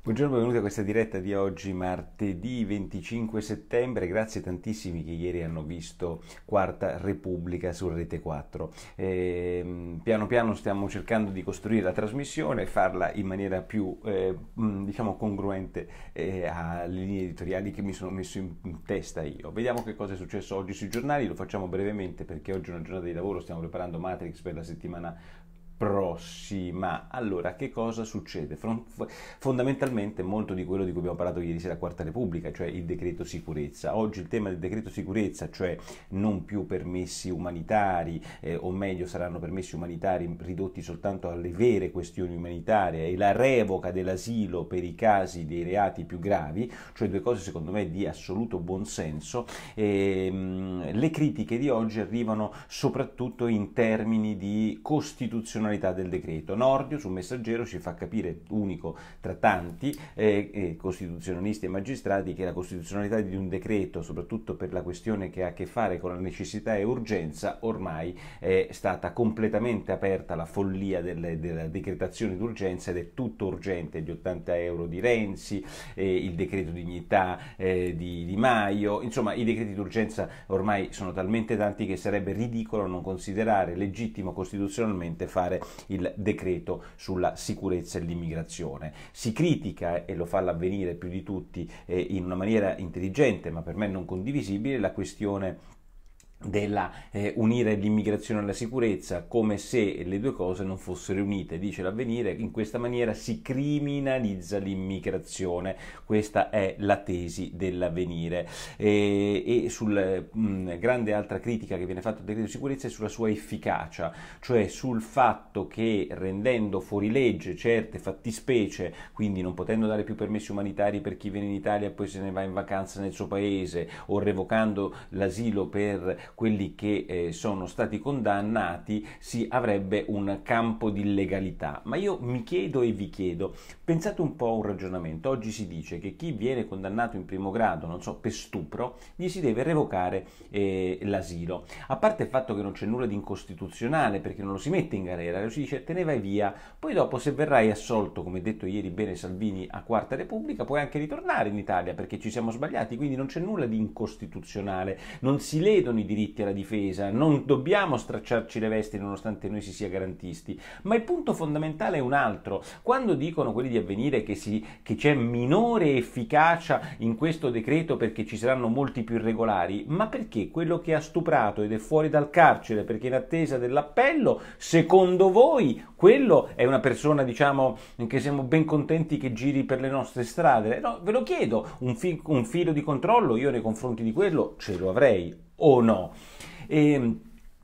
Buongiorno, benvenuti a questa diretta di oggi, martedì 25 settembre. Grazie tantissimi che ieri hanno visto Quarta Repubblica su Rete 4. E, ehm, piano piano stiamo cercando di costruire la trasmissione e farla in maniera più, eh, mm, diciamo, congruente eh, alle linee editoriali che mi sono messo in testa io. Vediamo che cosa è successo oggi sui giornali, lo facciamo brevemente perché oggi è una giornata di lavoro, stiamo preparando Matrix per la settimana prossima. Allora, che cosa succede? fondamentalmente molto di quello di cui abbiamo parlato ieri sera a Quarta Repubblica, cioè il decreto sicurezza. Oggi il tema del decreto sicurezza, cioè non più permessi umanitari, eh, o meglio saranno permessi umanitari ridotti soltanto alle vere questioni umanitarie, e la revoca dell'asilo per i casi dei reati più gravi, cioè due cose secondo me di assoluto buonsenso. E, ehm, le critiche di oggi arrivano soprattutto in termini di costituzionalità personalità del decreto. Nordio sul messaggero ci fa capire, unico tra tanti eh, eh, costituzionalisti e magistrati, che la costituzionalità di un decreto, soprattutto per la questione che ha a che fare con la necessità e urgenza, ormai è stata completamente aperta la follia delle, della decretazione d'urgenza ed è tutto urgente, gli 80 euro di Renzi, eh, il decreto dignità eh, di, di Maio, insomma i decreti d'urgenza ormai sono talmente tanti che sarebbe ridicolo non considerare legittimo costituzionalmente fare approvare il decreto sulla sicurezza e l'immigrazione. Si critica, e lo fa l'avvenire più di tutti eh, in una maniera intelligente ma per me non condivisibile, la questione della eh, unire l'immigrazione alla sicurezza come se le due cose non fossero unite dice l'avvenire in questa maniera si criminalizza l'immigrazione questa è la tesi dell'avvenire e, e sulla mm, grande altra critica che viene fatta al decreto di sicurezza è sulla sua efficacia cioè sul fatto che rendendo fuori legge certe fattispecie quindi non potendo dare più permessi umanitari per chi viene in Italia e poi se ne va in vacanza nel suo paese o revocando l'asilo per quelli che eh, sono stati condannati, si avrebbe un campo di legalità. Ma io mi chiedo e vi chiedo, pensate un po' a un ragionamento. Oggi si dice che chi viene condannato in primo grado, non so, per stupro, gli si deve revocare eh, l'asilo. A parte il fatto che non c'è nulla di incostituzionale perché non lo si mette in galera, lo si dice te ne vai via, poi dopo se verrai assolto, come detto ieri bene Salvini a Quarta Repubblica, puoi anche ritornare in Italia perché ci siamo sbagliati, quindi non c'è nulla di incostituzionale, non si ledono i diritti diritti alla difesa, non dobbiamo stracciarci le vesti nonostante noi si sia garantisti, ma il punto fondamentale è un altro. Quando dicono quelli di avvenire che, si, che c'è minore efficacia in questo decreto perché ci saranno molti più irregolari, ma perché quello che ha stuprato ed è fuori dal carcere perché in attesa dell'appello, secondo voi quello è una persona, diciamo, che siamo ben contenti che giri per le nostre strade? No, ve lo chiedo, un, fi- un filo di controllo io nei confronti di quello ce lo avrei o no. Eh,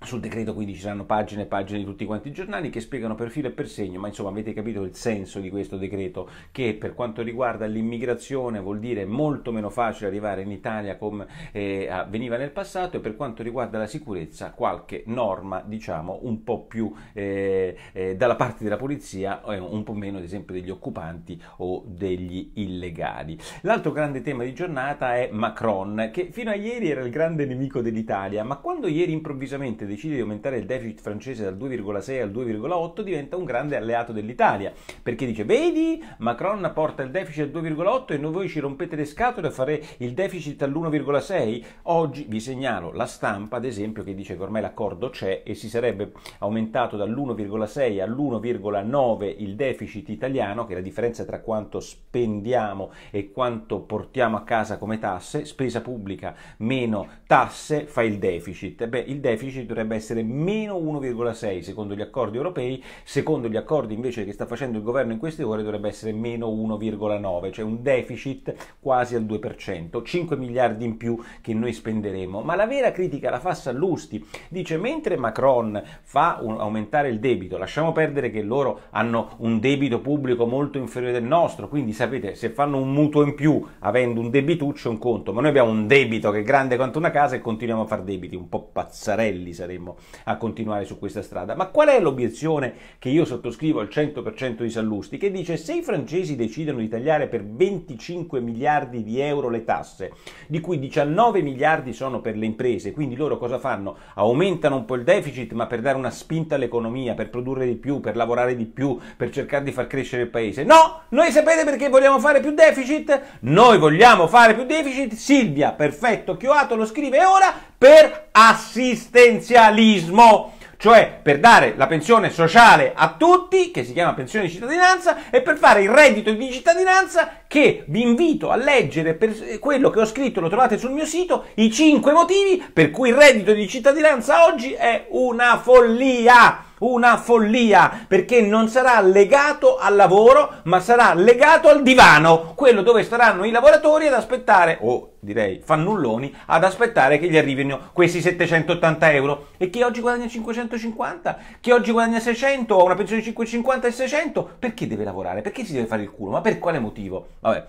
Sul decreto quindi ci saranno pagine e pagine di tutti quanti i giornali che spiegano per filo e per segno, ma insomma avete capito il senso di questo decreto che per quanto riguarda l'immigrazione vuol dire molto meno facile arrivare in Italia come eh, avveniva nel passato e per quanto riguarda la sicurezza qualche norma diciamo un po' più eh, eh, dalla parte della polizia e eh, un po' meno ad esempio degli occupanti o degli illegali. L'altro grande tema di giornata è Macron che fino a ieri era il grande nemico dell'Italia, ma quando ieri improvvisamente decide di aumentare il deficit francese dal 2,6 al 2,8 diventa un grande alleato dell'Italia, perché dice vedi Macron porta il deficit al 2,8 e noi voi ci rompete le scatole a fare il deficit all'1,6? Oggi vi segnalo la stampa ad esempio che dice che ormai l'accordo c'è e si sarebbe aumentato dall'1,6 all'1,9 il deficit italiano, che è la differenza tra quanto spendiamo e quanto portiamo a casa come tasse, spesa pubblica meno tasse fa il deficit. Beh, il deficit dovrebbe essere meno 1,6 secondo gli accordi europei, secondo gli accordi invece che sta facendo il governo in queste ore dovrebbe essere meno 1,9, cioè un deficit quasi al 2%, 5 miliardi in più che noi spenderemo. Ma la vera critica la fa Sallusti, dice mentre Macron fa un, aumentare il debito, lasciamo perdere che loro hanno un debito pubblico molto inferiore del nostro, quindi sapete se fanno un mutuo in più avendo un debituccio un conto, ma noi abbiamo un debito che è grande quanto una casa e continuiamo a fare debiti, un po' pazzarelli sarebbe saremmo a continuare su questa strada. Ma qual è l'obiezione che io sottoscrivo al 100% di Sallusti, che dice se i francesi decidono di tagliare per 25 miliardi di euro le tasse, di cui 19 miliardi sono per le imprese, quindi loro cosa fanno? Aumentano un po' il deficit, ma per dare una spinta all'economia, per produrre di più, per lavorare di più, per cercare di far crescere il paese. No, noi sapete perché vogliamo fare più deficit? Noi vogliamo fare più deficit, Silvia, perfetto, Chioato lo scrive ora per assistenzialismo cioè per dare la pensione sociale a tutti, che si chiama pensione di cittadinanza, e per fare il reddito di cittadinanza che vi invito a leggere per quello che ho scritto, lo trovate sul mio sito, i 5 motivi per cui il reddito di cittadinanza oggi è una follia una follia, perché non sarà legato al lavoro, ma sarà legato al divano, quello dove staranno i lavoratori ad aspettare, o direi fannulloni, ad aspettare che gli arrivino questi 780 euro. E chi oggi guadagna 550? Chi oggi guadagna 600 ha una pensione di 550 e 600? Perché deve lavorare? Perché si deve fare il culo? Ma per quale motivo? Vabbè.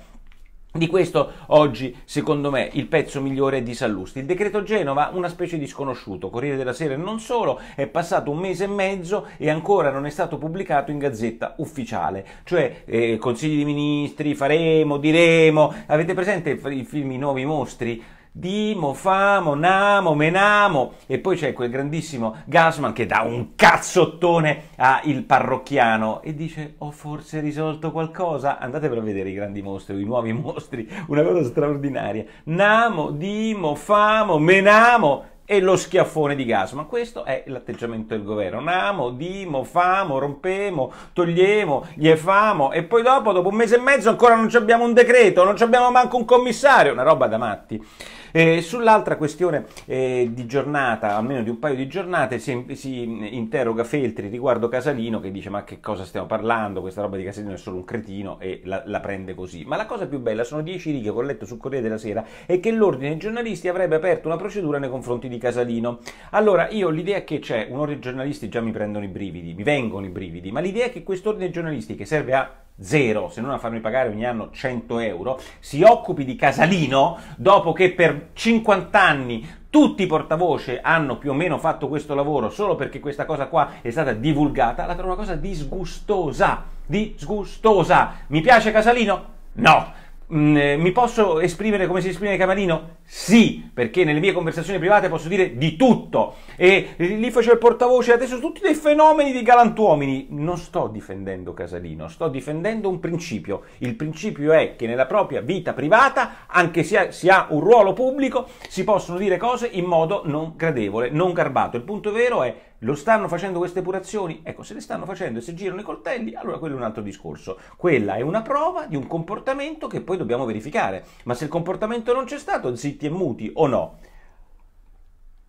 Di questo oggi, secondo me, il pezzo migliore è di Sallusti. Il decreto Genova, una specie di sconosciuto, Corriere della Sera e non solo, è passato un mese e mezzo e ancora non è stato pubblicato in gazzetta ufficiale. Cioè, eh, consigli di ministri, faremo, diremo. Avete presente i film I nuovi mostri? Dimo, famo, namo, menamo. E poi c'è quel grandissimo Gasman che dà un cazzottone al parrocchiano e dice ho forse risolto qualcosa. Andatevelo a vedere i grandi mostri, i nuovi mostri, una cosa straordinaria. Namo, dimo, famo, menamo e lo schiaffone di gas. Ma questo è l'atteggiamento del governo. Namo, dimo, famo, rompemo, togliemo, gli famo e poi dopo, dopo un mese e mezzo, ancora non abbiamo un decreto, non abbiamo manco un commissario, una roba da matti. Eh, sull'altra questione eh, di giornata, almeno di un paio di giornate, si, si, interroga Feltri riguardo Casalino che dice ma che cosa stiamo parlando, questa roba di Casalino è solo un cretino e la, la prende così. Ma la cosa più bella sono dieci righe che ho letto sul Corriere della Sera e che l'ordine dei giornalisti avrebbe aperto una procedura nei confronti di Casalino. Allora io l'idea che c'è, un ordine dei giornalisti già mi prendono i brividi, mi vengono i brividi, ma l'idea che quest'ordine dei giornalisti che serve a zero, se non a farmi pagare ogni anno 100 euro, si occupi di Casalino dopo che per 50 anni tutti i portavoce hanno più o meno fatto questo lavoro solo perché questa cosa qua è stata divulgata, la trovo una cosa disgustosa, disgustosa. Mi piace Casalino? No. Mm, eh, mi posso esprimere come si esprime Camarino? Sì, perché nelle mie conversazioni private posso dire di tutto. E lì faccio il portavoce adesso tutti dei fenomeni di galantuomini. Non sto difendendo Casalino, sto difendendo un principio. Il principio è che nella propria vita privata, anche se si ha un ruolo pubblico, si possono dire cose in modo non gradevole, non garbato. Il punto vero è lo stanno facendo queste purazioni? Ecco, se le stanno facendo e se girano i coltelli, allora quello è un altro discorso. Quella è una prova di un comportamento che poi dobbiamo verificare. Ma se il comportamento non c'è stato, zitti e muti o no?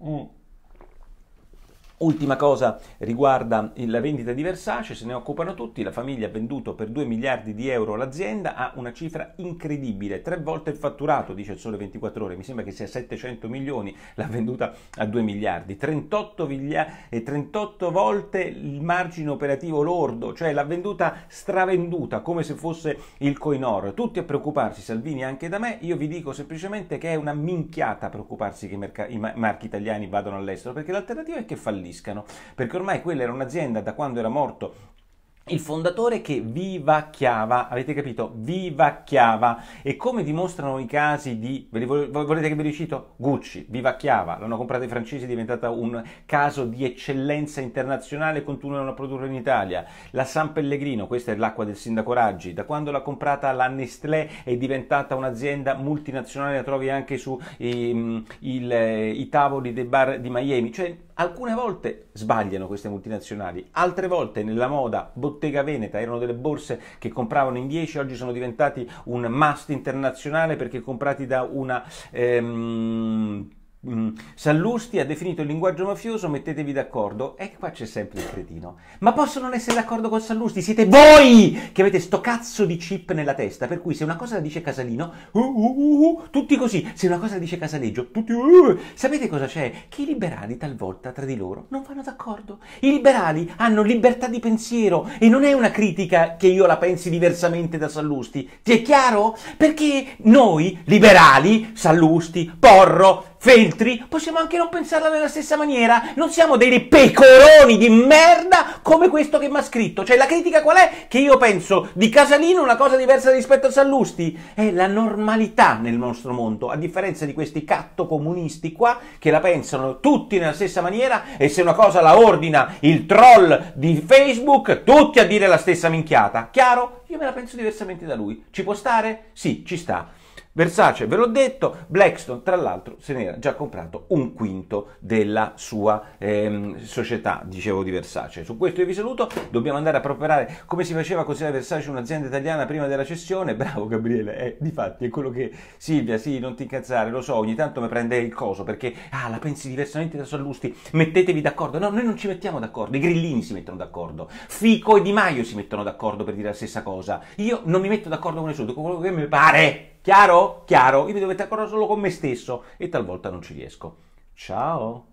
Mm. Ultima cosa riguarda la vendita di Versace, se ne occupano tutti, la famiglia ha venduto per 2 miliardi di euro l'azienda a una cifra incredibile, tre volte il fatturato, dice il Sole 24 ore, mi sembra che sia 700 milioni, l'ha venduta a 2 miliardi, 38, viglia- 38 eh, volte il margine operativo lordo, cioè l'ha venduta stravenduta come se fosse il coinor. Tutti a preoccuparsi, Salvini anche da me, io vi dico semplicemente che è una minchiata preoccuparsi che i, merc- i marchi italiani vadano all'estero, perché l'alternativa è che falliscono falliscano, perché ormai quella era un'azienda da quando era morto il fondatore che vivacchiava, avete capito? Vivacchiava e come dimostrano i casi di, volete che vi riuscito? Gucci, vivacchiava, l'hanno comprata i francesi, è diventata un caso di eccellenza internazionale, continuano a produrre in Italia. La San Pellegrino, questa è l'acqua del sindaco Raggi, da quando l'ha comprata la Nestlé è diventata un'azienda multinazionale, la trovi anche sui ehm, i, eh, i tavoli dei bar di Miami, cioè Alcune volte sbagliano queste multinazionali, altre volte nella moda bottega veneta erano delle borse che compravano in 10, oggi sono diventati un must internazionale perché comprati da una... Ehm, Mm. Sallusti ha definito il linguaggio mafioso, mettetevi d'accordo. E qua c'è sempre il cretino. Ma posso non essere d'accordo con Sallusti? Siete voi che avete sto cazzo di chip nella testa. Per cui se una cosa la dice Casalino, uh, uh, uh, uh, tutti così. Se una cosa la dice Casaleggio, tutti... Uh, uh. Sapete cosa c'è? Che i liberali talvolta tra di loro non vanno d'accordo. I liberali hanno libertà di pensiero e non è una critica che io la pensi diversamente da Sallusti. Ti è chiaro? Perché noi, liberali, Sallusti, Porro, feltri, possiamo anche non pensarla nella stessa maniera. Non siamo dei pecoroni di merda come questo che mi ha scritto. Cioè, la critica qual è? Che io penso di Casalino una cosa diversa rispetto a Sallusti. È la normalità nel nostro mondo, a differenza di questi catto comunisti qua che la pensano tutti nella stessa maniera e se una cosa la ordina il troll di Facebook, tutti a dire la stessa minchiata. Chiaro? Io me la penso diversamente da lui. Ci può stare? Sì, ci sta. Versace, ve l'ho detto, Blackstone tra l'altro se ne era già comprato un quinto della sua ehm, società, dicevo di Versace. Su questo io vi saluto, dobbiamo andare a properare come si faceva a considerare Versace un'azienda italiana prima della cessione, bravo Gabriele, eh, di fatti è quello che Silvia, sì, non ti incazzare, lo so, ogni tanto mi prende il coso perché ah, la pensi diversamente da Sallusti, mettetevi d'accordo, no, noi non ci mettiamo d'accordo, i grillini si mettono d'accordo, Fico e Di Maio si mettono d'accordo per dire la stessa cosa, io non mi metto d'accordo con nessuno, con quello che mi pare. Chiaro? Chiaro? Io mi dovete mettere solo con me stesso e talvolta non ci riesco. Ciao!